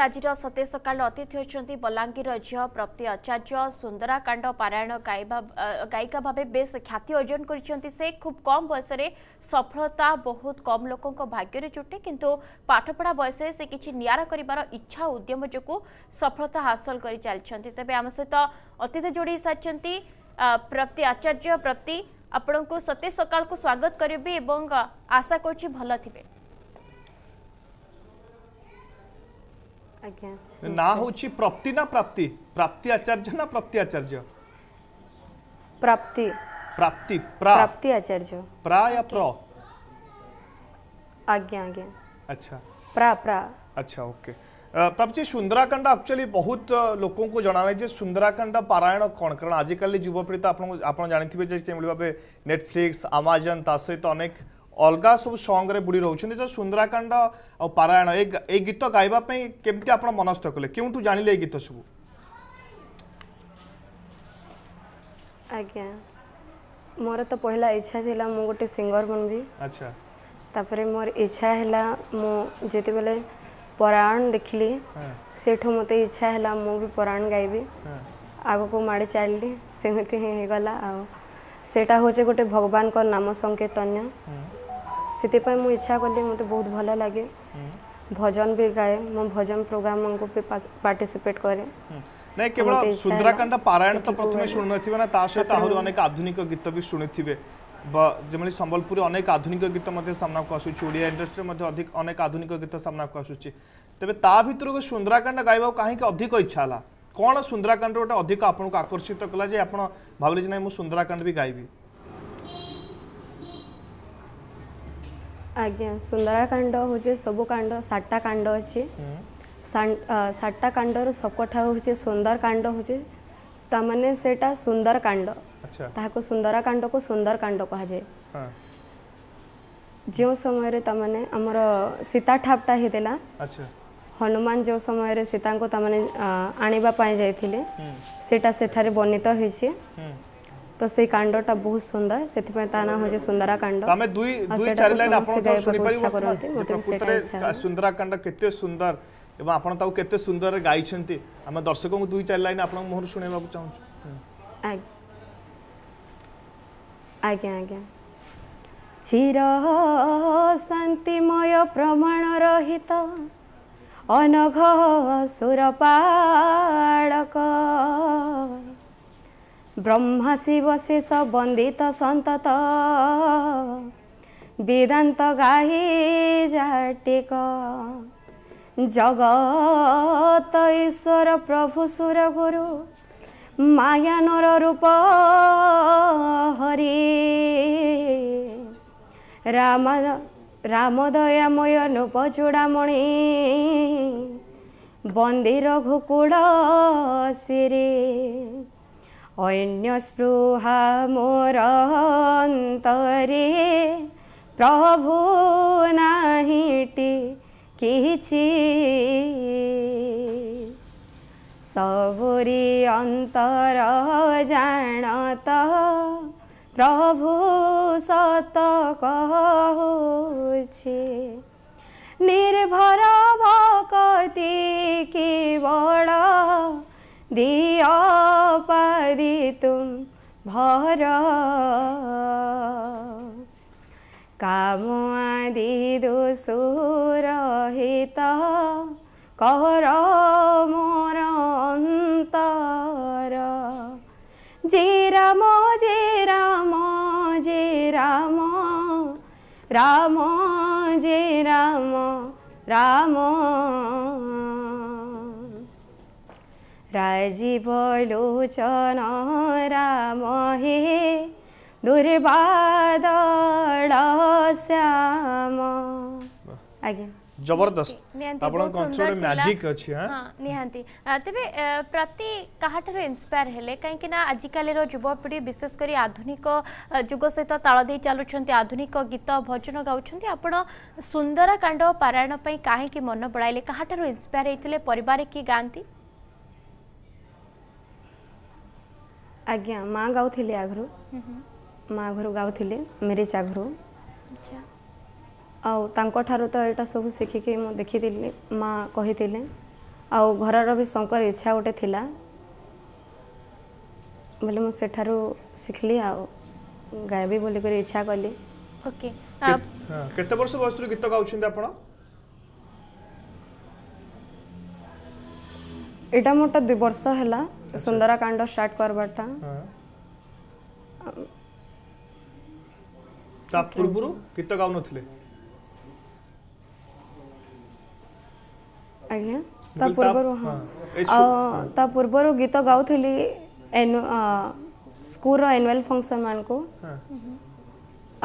ଆଜିର ସତେ ସକାଳ ଅତିଥି ହେଉଛନ୍ତି ବଲାଙ୍ଗୀର ଝିଅ ପ୍ରତି ଆଚାର୍ଯ୍ୟ ସୁନ୍ଦରାକାଣ୍ଡ ପାରାୟଣ ଗାୟିକା ଭାବେ ବେଶ୍ ଖ୍ୟାତି ଅର୍ଜନ କରିଛନ୍ତି ସେ ଖୁବ୍ କମ୍ ବୟସରେ ସଫଳତା ବହୁତ କମ୍ ଲୋକଙ୍କ ଭାଗ୍ୟରେ ଜୁଟେ କିନ୍ତୁ ପାଠପଢ଼ା ବୟସରେ ସେ କିଛି ନିଆରା କରିବାର ଇଚ୍ଛା ଉଦ୍ୟମ ଯୋଗୁଁ ସଫଳତା ହାସଲ କରି ଚାଲିଛନ୍ତି ତେବେ ଆମ ସହିତ ଅତିଥି ଯୋଡ଼ି ସାରିଛନ୍ତି ପ୍ରତି ଆଚାର୍ଯ୍ୟ ପ୍ରତି ଆପଣଙ୍କୁ ସତେ ସକାଳକୁ ସ୍ୱାଗତ କରିବି ଏବଂ ଆଶା କରୁଛି ଭଲ ଥିବେ ଆଜ୍ଞା ପ୍ରପ୍ତି ନା ପ୍ରାପ୍ତି ପ୍ରାପ୍ତି ଆଚାର୍ଯ୍ୟ ନା ପ୍ରପ୍ତି ଆଚାର୍ଯ୍ୟ ପ୍ରାପ୍ତି ପ୍ରାପ୍ତି ପ୍ରାପ୍ତି ଆଚାର୍ଯ୍ୟ ପ୍ର ଆଜ୍ଞା ଆଜ୍ଞା पारायण कौन कारण आज युवपीढ़ी तो आप जानी नेटफ्लिक्स आमाजन सहित अनेक अलग सब संग रे बुड़ी रोच सुंदराकांड पारायण ये गीत गाइबापी केमती मनस्थ कले क्यों जान ले गीत सब मोर तो पहला इच्छा थी मुझे गोटे सिंगर बनबी अच्छा मोर इच्छा है मुझे बोले पारायण देख ली से मत इच्छा है मुझे पारायण गायबी आग को माड़ चल सेमती हो गोटे भगवान नाम संकेतन्य ସେଥିପାଇଁ ମୁଁ ଇଚ୍ଛା କଲି ମୋତେ ବହୁତ ଭଲ ଲାଗେ ଭଜନ ବି ଗାଏ ମୁଁ ଭଜନ ପ୍ରୋଗ୍ରାମଙ୍କୁ ବି ପାର୍ଟିସିପେଟ୍ କରେ ନାଇଁ କେବଳ ସୁନ୍ଦରାକାଣ୍ଡ ପାରାୟଣ ତ ପ୍ରଥମେ ଶୁଣୁନଥିବେ ନା ତା ସହିତ ଆହୁରି ଅନେକ ଆଧୁନିକ ଗୀତ ବି ଶୁଣିଥିବେ যেমনি সম্বলপুরে অনেক আধুনিক গীত মধ্যে সামনাকু আসুচি ওড়িয়া ইন্ডস্ট্রি মধ্যে অধিক অনেক আধুনিক গীত সামনাকু আসুচি তবে তা ভিতরক সুন্দরাকাণ্ড গাইবা কাহিকি অধিক ইচ্ছা হলা কোণ সুন্দরাকাণ্ড গোটে অধিক আপনার আকর্ষিত কলা যে আপনার ভাবলে যে না সুন্দরাকাণ্ড বি গাইবি ଆଜ୍ଞା ସୁନ୍ଦରାକାଣ୍ଡ ହଉଛି ସବୁ କାଣ୍ଡ ସାତଟା କାଣ୍ଡ ଅଛି ସାତଟା କାଣ୍ଡର ସବୁଠାରୁ ହଉଛି ସୁନ୍ଦର କାଣ୍ଡ ହଉଛି ତାମାନେ ସେଇଟା ସୁନ୍ଦର କାଣ୍ଡ ତାହାକୁ ସୁନ୍ଦରାକାଣ୍ଡକୁ ସୁନ୍ଦର କାଣ୍ଡ କୁହାଯାଏ ଯେଉଁ ସମୟରେ ତାମାନେ ଆମର ସୀତା ଠାପଟା ହେଇଥିଲା ହନୁମାନ ଯେଉଁ ସମୟରେ ସୀତାଙ୍କୁ ତାମାନେ ଆଣିବା ପାଇଁ ଯାଇଥିଲେ ସେଇଟା ସେଠାରେ ବର୍ଣ୍ଣିତ ହେଇଛି ତ ସେଇ କାଣ୍ଡଟା ବହୁତ ସୁନ୍ଦର ସେଥିପାଇଁ ତା ନାଁ ହେଉଛି ସୁନ୍ଦରାକାଣ୍ଡ ଆମେ ଦୁଇ ଦୁଇ ଚାରି ଲାଇନ୍ ଆପଣ ଶୁଣିପାରିବେ ଇଚ୍ଛା କରନ୍ତି ମୋତେ ବି ସେଇଟା ଇଚ୍ଛା ସୁନ୍ଦରାକାଣ୍ଡ କେତେ ସୁନ୍ଦର ଏବଂ ଆପଣ ତାକୁ କେତେ ସୁନ୍ଦର ଗାଇଛନ୍ତି ଆମେ ଦର୍ଶକଙ୍କୁ ଦୁଇ ଚାରି ଲାଇନ୍ ଆପଣଙ୍କ ମୁହଁରୁ ଶୁଣାଇବାକୁ ଚାହୁଁଛୁ ଆଜ୍ଞା ଆଜ୍ଞା ଆଜ୍ଞା ଚିର ଶାନ୍ତିମୟ ପ୍ରମାଣ ରହିତ ଅନଘ ସୁରପାଡ଼କ ବ୍ରହ୍ମା ଶିବ ଶେଷ ବନ୍ଦିତ ସନ୍ତତ ବିଦାନ୍ତ ଗାହି ଜାଟିକ ଜଗତ ଈଶ୍ୱର ପ୍ରଭୁ ସୁର ଗୁରୁ ମାୟାନର ରୂପ ହରି ରାମ ରାମଦୟାମୟ ନୂପ ଚୂଡ଼ାମଣି ବନ୍ଦିର ଘୁକୁଡ଼ ଶିରୀ অন্য স্পৃহা মোর অন্তরে প্রভু নাহিটি কিছি ସବୁରି ଅନ୍ତର ଜାଣତ ପ୍ରଭୁ ସତ କହୁଛି ନିର୍ଭର ଭକତି କି ବଡ଼ দিয় পারিতুম ভর কাম আদি দোষরহিত কর মোর অন্তর যে রাম যে রাম যে রাম রাম যে রাম রাম রাজীব লোচন রাম হে দুর্বাদল শ্যাম আজ্ঞা জবরদস্ত আপনার কণ্ঠ ম্যাজিক অছি হ্যাঁ নিহাতি তেবে প্রতি কাহাঠার ইন্সপায়ার হেলে কাইকি না আজিকালির যুবপিঢ়ি বিশেষ করে আধুনিক যুগ সহিত তাল দিয়ে চালুছেন আধুনিক গীত ভজন গাউছেন আপনার সুন্দরকাণ্ড পারায়ণ পাই কাহিকি মন বড়াইলে কাহাঠার ইন্সপায়ার হয়েছিল পরিবারে কি গান্তি ଆଜ୍ଞା ମା ଗାଉଥିଲେ ଆଗରୁ ମା ଘରୁ ଗାଉଥିଲେ ମ୍ୟାରେଜ୍ ଆଗରୁ ଆଉ ତାଙ୍କ ଠାରୁ ତ ଏଇଟା ସବୁ ଶିଖିକି ମୁଁ ଦେଖିଥିଲି ମା କହିଥିଲେ ଆଉ ଘରର ବି ଶଙ୍କର ଇଚ୍ଛା ଗୋଟେ ଥିଲା ବୋଲେ ମୁଁ ସେଠାରୁ ଶିଖିଲି ଆଉ ଗାଇବି ବୋଲିକରି ଇଚ୍ଛା କଲି ଓକେ କେତେ ବର୍ଷ ବୟସରୁ ଗୀତ ଗାଉଛନ୍ତି ଆପଣ ଏଇଟା ମୋଟା ଦୁଇ ବର୍ଷ ହେଲା সুন্দরাকাণ্ড স্টার্ট করবারটা তা পূর্বরু গীত গাউ নথিলে আজ্ঞা তা পূর্বরু হ্যাঁ তা পূর্বরু গীত গাউলি স্কুলর আনুয়াল ফংশন মানুষ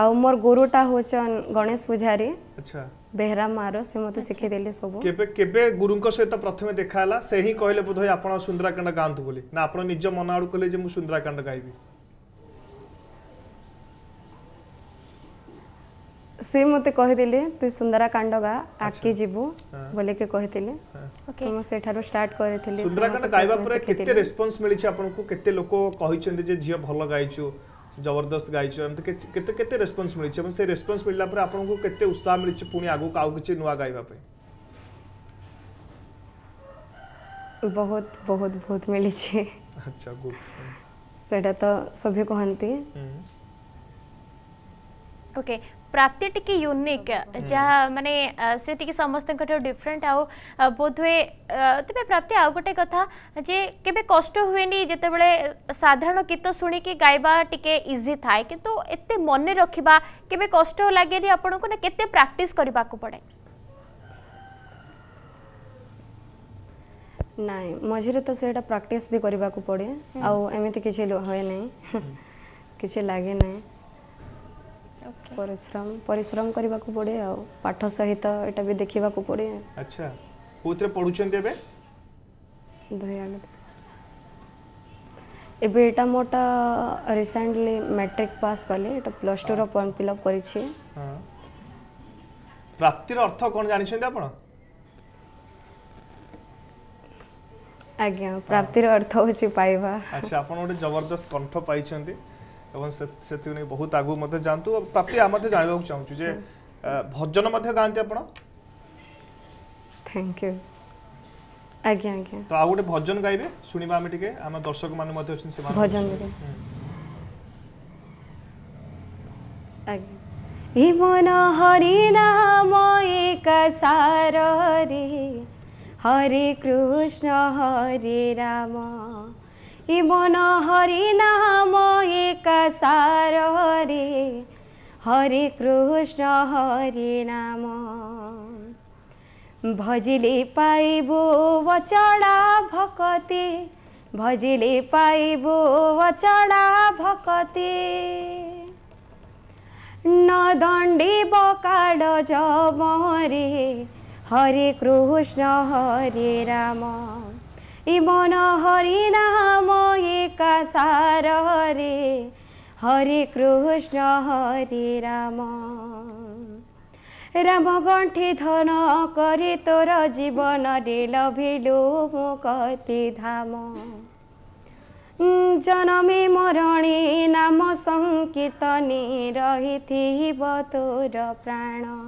আউ মোর গুরুটা হচ্ছেন গণেশ পূজারী আচ্ছা ବେହେରା ମାର ସେ ମୋତେ ଶିଖେଇଦେଲେ ସବୁ କେବେ କେବେ ଗୁରୁଙ୍କ ସହିତ ପ୍ରଥମେ ଦେଖା ହେଲା ସେ ହିଁ କହିଲେ ବୋଧହୁଏ ଆପଣ ସୁନ୍ଦରାକାଣ୍ଡ ଗାଆନ୍ତୁ ବୋଲି ନା ଆପଣ ନିଜ ମନ ଆଡ଼ୁ କହିଲେ ଯେ ମୁଁ ସୁନ୍ଦରାକାଣ୍ଡ ଗାଇବି ସେ ମୋତେ କହିଥିଲେ ତୁ ସୁନ୍ଦରାକାଣ୍ଡ ଗା ଆଗକି ଯିବୁ ବୋଲିକି କହିଥିଲେ ତ ମୁଁ ସେଠାରୁ ଷ୍ଟାର୍ଟ କରିଥିଲି ସୁନ୍ଦରାକାଣ୍ଡ ଗାଇବା ପରେ କେତେ ରେସ୍ପନ୍ସ ମିଳିଛି ଆପଣଙ୍କୁ କେତେ ଲୋକ କହିଛନ୍ତି ଯେ ଝିଅ ଭଲ ଗାଇଛୁ जबरदस्त गाई तो के रेस्पन्स मिली से रेस्पन्स मिलला पर आपन को उत्साह मिली पुणी आगे आउ किसी नुआ गाइबा बहुत बहुत बहुत मिली छे अच्छा गुड सेटा तो सभी कहंती ओके हम्म। प्राप्ति टी यूनिक जहाँ मानने हम्म। से समस्त डिफरेन्ट आ बोध हुए तेरे प्राप्ति आउ गोटे कथा जे के कष्ट हुए जिते बड़े साधारण गीत शुणी गायबा टी इजी था कि मन रखा केष्ट लगे आपण के प्राक्ट करवा पड़े ना मझे तो से प्राक्ट भी करवाक पड़े हम्म। आमती किसी हुए ना कि लगे ना পরিশ্রম পরিশ্রম করিবাকু পড়ে আও পাঠ সহিত এটা বি দেখিবাকু পড়ে আচ্ছা কোতরে পড়ুছেন এবে দয়াল এবে এটা মোটা রিসেন্টলি ম্যাট্রিক পাস কলে এটা প্লাস 2 র পয়েন্ট ফিল আপ করেছি প্রাপ্তির অর্থ কোন জানিছেন আপন আজ্ঞা প্রাপ্তির অর্থ হচ্ছে পাইবা আচ্ছা আপন গোটে জবরদস্ত কণ্ঠ পাইছেন ଏବଂ ସେଥିକୁ বহু ବହୁତ ଆଗକୁ ମଧ୍ୟ ଯାଆନ୍ତୁ ପ୍ରାପ୍ତି ଆମେ ମଧ୍ୟ ଜାଣିବାକୁ ଚାହୁଁଛୁ ଯେ ଭଜନ ମଧ୍ୟ ଗାଆନ୍ତି ଆପଣ ইউ আজ্ঞা আজ্ঞা তো আউ গোটে ভজন গাইবে শুনিবা আমি টিকে আমার দর্শক মানে মধ্যে অছেন সেমান ভজন আজ্ঞা ই মন হরি নাম একাসার রে হরে কৃষ্ণ হরে রাম मन हरि नाम एक सार हरि नाम पाइबो वचडा भक्ति भजिले पाइबो वचडा भक्ति न दण्डी बकाड हरे कृष्ण हरे राम ଏ ମନ ହରି ନାମ ଏକା ସାର ହରେ ହରେ କୃଷ୍ଣ ହରି ରାମ ରାମ ଗଣ୍ଠି ଧନ କରି ତୋର ଜୀବନରେ ଲଭିଲୁ ମୁଁ କତି ଧାମ ଜନମି ମରଣୀ ନାମ ସଂକୀର୍ତ୍ତନୀ ରହିଥିବ ତୋର ପ୍ରାଣ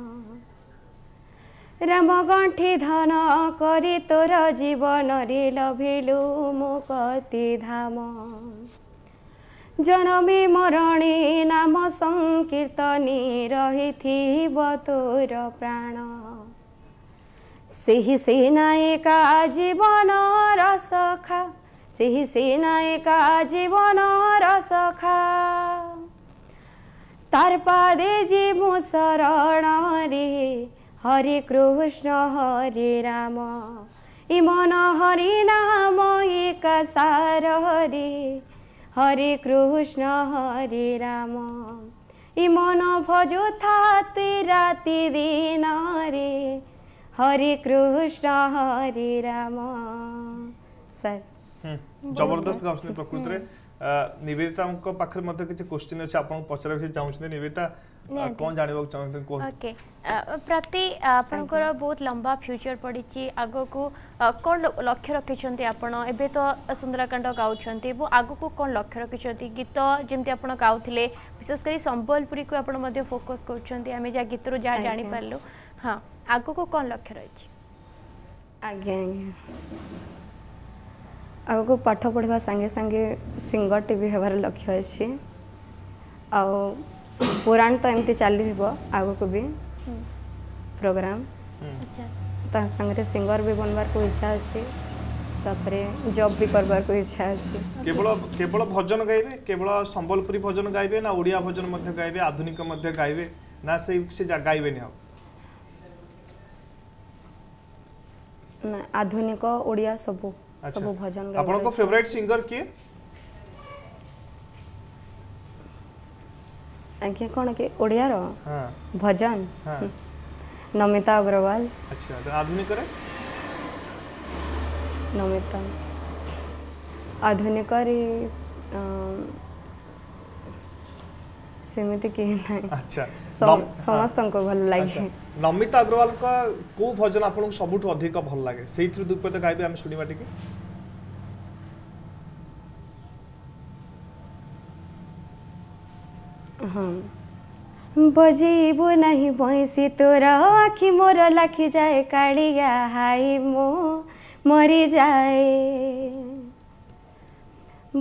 ରାମ ଗଣ୍ଠି ଧନ କରି ତୋର ଜୀବନରେ ଲଭିଲୁ ମୁକତି ଧାମ ଜନମି ମରଣୀ ନାମ ସଂକୀର୍ତ୍ତନୀ ରହିଥିବ ତୋର ପ୍ରାଣ ସେହି ସେ ନାୟିକା ଜୀବନ ରସଖା ସେହି ସେ ନାୟିକା ଜୀବନ ରସଖା তার পাদে যে মু শরণরে ହରେ କୃଷ୍ଣ ହରେ ରାମ ଇ ମନ ହରି ନାମ ଏକା ସାର ହରେ ହରେ କୃଷ୍ଣ ହରେ ରାମ ଇ ମନ ଭଜ ଥାତି ରାତି ଦିନରେ ହରେ କୃଷ୍ଣ ହରେ ରାମ ସାର୍ ଜବରଦସ୍ତ ଗାଉଛନ୍ତି ପ୍ରକୃତରେ ନିବେଦିତାଙ୍କ ପାଖରେ ମଧ୍ୟ କିଛି କ୍ୱେଶ୍ଚିନ୍ ଅଛି ଆପଣଙ୍କୁ ପଚାରିବାକୁ ଚାହୁଁଛନ୍ତି কোন জানিবাক চাহতে কোন ওকে প্রতি আপনকৰ বহুত লম্বা ফিউচার পড়িছি আগকু কোন লক্ষ্য ৰাখিছନ୍ତି আপন এবে তো সুন্দরকাণ্ড গাউছନ୍ତି এবং আগকু কোন লক্ষ্য ৰাখিছନ୍ତି গীত যেমতি আপন গাউথিলে বিশেষ কৰি সম্বলপুৰী কু আপন মধ্যে ফোকাস কৰছନ୍ତି আমি যা গীতৰো যা জানি পাৰলো হ্যাঁ আগকু কোন লক্ষ্য ৰৈছি আজ্ঞা আজ্ঞা ଆଗକୁ ପାଠ ପଢ଼ିବା ସାଙ୍ଗେ ସାଙ୍ଗେ ସିଙ୍ଗରଟି ବି ହେବାର ଲକ୍ଷ୍ୟ ଅଛି ଆଉ ପୁରାଣ ତ ଏମିତି ଚାଲିଥିବ ଆଗକୁ ବି ପ୍ରୋଗ୍ରାମ ତା ସାଙ୍ଗରେ ସିଙ୍ଗର ବି ବନବାରକୁ ଇଚ୍ଛା ଅଛି ତାପରେ ଜବ୍ ବି କରବାରକୁ ଇଚ୍ଛା ଅଛି କେବଳ କେବଳ ଭଜନ ଗାଇବେ କେବଳ ସମ୍ବଲପୁରୀ ଭଜନ ଗାଇବେ ନା ଓଡ଼ିଆ ଭଜନ ମଧ୍ୟ ଗାଇବେ ଆଧୁନିକ ମଧ୍ୟ ଗାଇବେ ନା ସେଇ ସେ ଗାଇବେନି ଆଉ ନା ଆଧୁନିକ ଓଡ଼ିଆ ସବୁ ସବୁ ଭଜନ ଆପଣଙ୍କ ଫେଭରାଇଟ୍ ସିଙ୍ଗର କିଏ ଆଜ୍ଞା କ'ଣ କି ଓଡ଼ିଆର ଭଜନ ନମିତା ଅଗ୍ରୱାଲ ଆଚ୍ଛା ଆଧୁନିକରେ ନମିତା ଆଧୁନିକରେ ସେମିତି କେହି ନାହିଁ ସମସ୍ତଙ୍କୁ ଭଲ ଲାଗେ ନମିତା ଅଗ୍ରୱାଲଙ୍କ କୋଉ ଭଜନ ଆପଣଙ୍କୁ ସବୁଠୁ ଅଧିକ ଭଲ ଲାଗେ ସେଇଥିରୁ ଦୁଃଖ ଗାଇବେ ଆମେ ଶୁଣିବା ଟିକେ बजेबु नाही भैँसी तोरा आखि मोर लाखी जाए काडिया हाई मो मरि जाए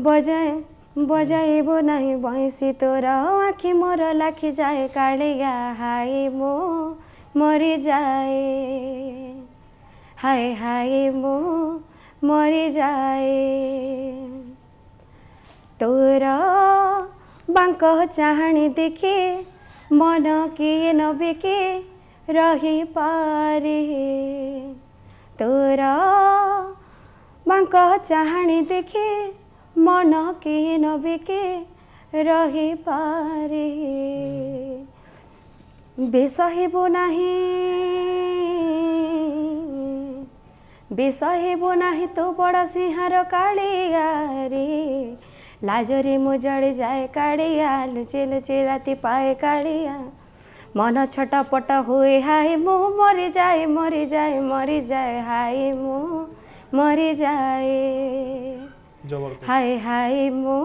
बजाए बजाएबु नै भैँसी तोर आखि मोर लाखी जाए काडिया हाई मो मरि जाए हाई हाई मो मरि जाए तोरा ବାପାଙ୍କ ଚାହାଣି ଦେଖେ ମନ କିଏ ନବେ କି ରହିପାରେ ତୋର ବାଙ୍କ ଚାହାଣି ଦେଖେ ମନ କିଏ ନବେ କି ରହିପାରେ ବେଶ ହେବୁ ନାହିଁ ବେଶ ହେବୁ ନାହିଁ ତୋ ବଡ଼ ସିଂହାର କାଳିଆରେ লাজরে মুজড়ে যায় কাড়িয়া লুচে লুচে রাতে পায় কাড়িয়া মন ছটাপট হয়ে হায় মু মরে যায় মরে যায় মরে যায় হায় মু মরে যায় হায় হায় মু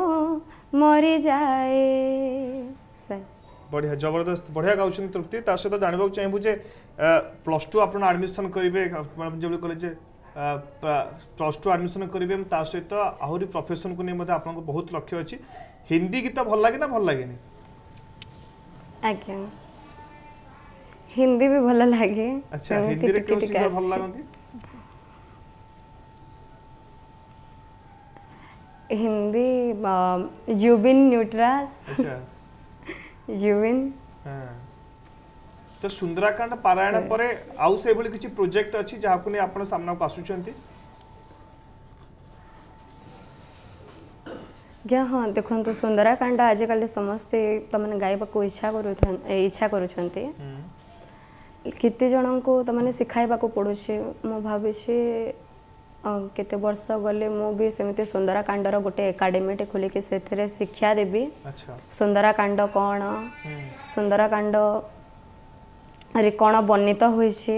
মরে যায় স্যার বঢ়িয়া জবরদস্ত বঢ়িয়া গাউছেন তৃপ্তি তার সাথে জাঁয়া চাইবু যে প্লাস টু আপনা আডমিশন করিবে যেভাবে কলে যে प्लस टू आडमिशन करेंगे ता सहित आहरी प्रफेसन को नहीं आप बहुत लक्ष्य अच्छे हिंदी गीत भल लगे ना भल लगे आज्ञा हिंदी भी भल लगे अच्छा हिंदी रे केउ सिंगर भल लागंती हिंदी जुबिन न्यूट्रल अच्छा जुबिन हां ତେ ସୁନ୍ଦରାକାଣ୍ଡ ପାରାୟଣ ପରେ ଆଉ ସେଇଭଳି କିଛି ପ୍ରୋଜେକ୍ଟ ଅଛି ଯାହାକୁ ନେଇ ଆପଣ ସାମ୍ନାକୁ ଆସୁଛନ୍ତି ଆଜ୍ଞା ହଁ ଦେଖନ୍ତୁ ସୁନ୍ଦରାକାଣ୍ଡ ଆଜିକାଲି ସମସ୍ତେ ତମାନେ ଗାଇବାକୁ ଇଚ୍ଛା କରୁ ଇଚ୍ଛା କରୁଛନ୍ତି କେତେ ଜଣଙ୍କୁ ତମାନେ ଶିଖାଇବାକୁ ପଡ଼ୁଛି ମୁଁ ଭାବିଛି କେତେ ବର୍ଷ ଗଲେ ମୁଁ ବି ସେମିତି ସୁନ୍ଦରାକାଣ୍ଡର ଗୋଟେ ଏକାଡେମୀଟେ ଖୋଲିକି ସେଥିରେ ଶିକ୍ଷା ଦେବି ସୁନ୍ଦରାକାଣ୍ଡ କ'ଣ ସୁନ୍ଦରାକାଣ୍ଡ ରେ କ'ଣ ବର୍ଣ୍ଣିତ ହୋଇଛି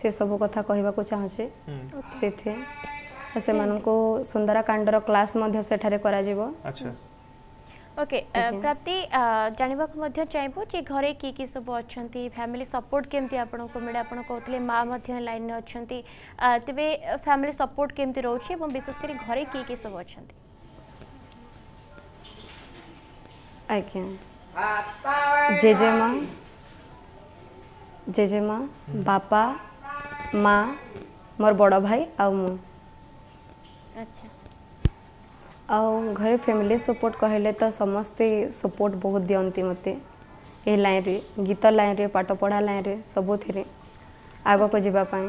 ସେସବୁ କଥା କହିବାକୁ ଚାହୁଁଛି ସେଥି ସେମାନଙ୍କୁ ସୁନ୍ଦରାକାଣ୍ଡର କ୍ଲାସ୍ ମଧ୍ୟ ସେଠାରେ କରାଯିବ ଓକେ ପ୍ରାପ୍ତି ଜାଣିବାକୁ ମଧ୍ୟ ଚାହିଁବୁ ଯେ ଘରେ କିଏ କିଏ ସବୁ ଅଛନ୍ତି ଫ୍ୟାମିଲି ସପୋର୍ଟ କେମିତି ଆପଣଙ୍କୁ ମିଳେ ଆପଣ କହୁଥିଲେ ମା ମଧ୍ୟ ଲାଇନ୍ରେ ଅଛନ୍ତି ତେବେ ଫ୍ୟାମିଲି ସପୋର୍ଟ କେମିତି ରହୁଛି ଏବଂ ବିଶେଷ କରି ଘରେ କିଏ କିଏ ସବୁ ଅଛନ୍ତି ଆଜ୍ଞା ଜେଜେମା ଜେଜେମା ବାପା ମା ମୋର ବଡ଼ ଭାଇ ଆଉ ମୁଁ ଆଉ ଘରେ ଫ୍ୟାମିଲି ସପୋର୍ଟ କହିଲେ ତ ସମସ୍ତେ ସପୋର୍ଟ ବହୁତ ଦିଅନ୍ତି ମୋତେ ଏହି ଲାଇନ୍ରେ ଗୀତ ଲାଇନ୍ରେ ପାଠପଢ଼ା ଲାଇନ୍ରେ ସବୁଥିରେ ଆଗକୁ ଯିବା ପାଇଁ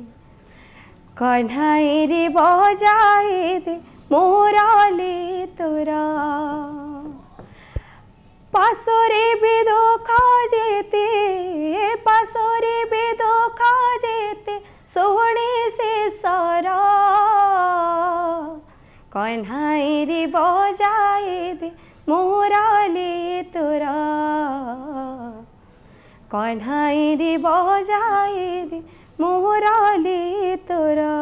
কনহাইরে বজায় দে মোরালে তোরা পাশরে বেদো খাজেতে যেতে পাশরে বেদো খাজেতে যেতে সে সারা কনহাইরে বজায় দে মোরালে তোরা কনহাইরে বজায় দে মোহরালে তোরা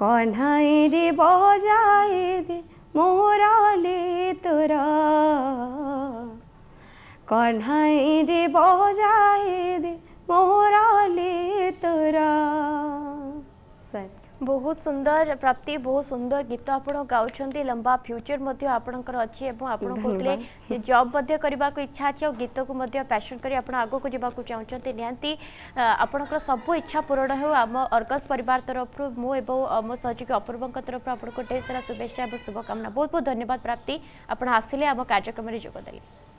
কনাই রে বজায় রে মোহরালে তোরা কনাই রে বজায় রে মোহরালে তোরা স্যার ବହୁତ ସୁନ୍ଦର ପ୍ରାପ୍ତି ବହୁତ ସୁନ୍ଦର ଗୀତ ଆପଣ ଗାଉଛନ୍ତି ଲମ୍ବା ଫ୍ୟୁଚର ମଧ୍ୟ ଆପଣଙ୍କର ଅଛି ଏବଂ ଆପଣ କହୁଥିଲେ ଯେ ଜବ୍ ମଧ୍ୟ କରିବାକୁ ଇଚ୍ଛା ଅଛି ଆଉ ଗୀତକୁ ମଧ୍ୟ ପ୍ୟାସନ୍ କରି ଆପଣ ଆଗକୁ ଯିବାକୁ ଚାହୁଁଛନ୍ତି ନିହାତି ଆପଣଙ୍କର ସବୁ ଇଚ୍ଛା ପୂରଣ ହେଉ ଆମ ଅର୍ଗସ୍ ପରିବାର ତରଫରୁ ମୁଁ ଏବଂ ମୋ ସହଯୋଗୀ ଅପୂର୍ବଙ୍କ ତରଫରୁ ଆପଣଙ୍କୁ ଢେର ସାରା ଶୁଭେଚ୍ଛା ଏବଂ ଶୁଭକାମନା ବହୁତ ବହୁତ ଧନ୍ୟବାଦ ପ୍ରାପ୍ତି ଆପଣ ଆସିଲେ ଆମ କାର୍ଯ୍ୟକ୍ରମରେ ଯୋଗଦେଲେ